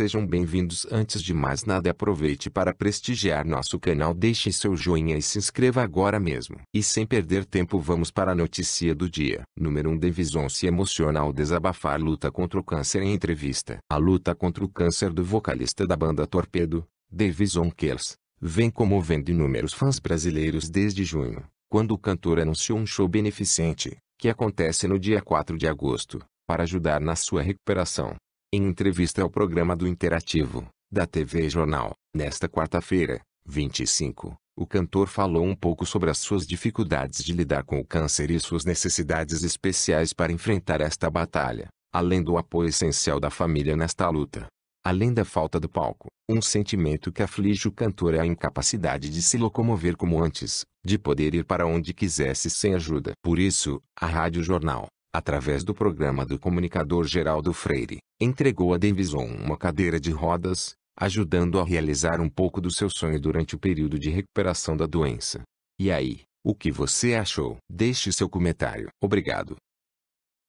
sejam bem-vindos. Antes de mais nada, aproveite para prestigiar nosso canal, deixe seu joinha e se inscreva agora mesmo. E sem perder tempo, vamos para a notícia do dia. Número 1 um, Devison se emociona ao desabafar luta contra o câncer em entrevista. A luta contra o câncer do vocalista da banda Torpedo, Davison Kers, vem comovendo inúmeros fãs brasileiros desde junho, quando o cantor anunciou um show beneficente, que acontece no dia 4 de agosto, para ajudar na sua recuperação. Em entrevista ao programa do Interativo, da TV Jornal, nesta quarta-feira, 25, o cantor falou um pouco sobre as suas dificuldades de lidar com o câncer e suas necessidades especiais para enfrentar esta batalha, além do apoio essencial da família nesta luta. Além da falta do palco, um sentimento que aflige o cantor é a incapacidade de se locomover como antes, de poder ir para onde quisesse sem ajuda. Por isso, a Rádio Jornal, através do programa do comunicador Geraldo Freire, entregou a Davison uma cadeira de rodas, ajudando a realizar um pouco do seu sonho durante o período de recuperação da doença. E aí, o que você achou? Deixe seu comentário. Obrigado.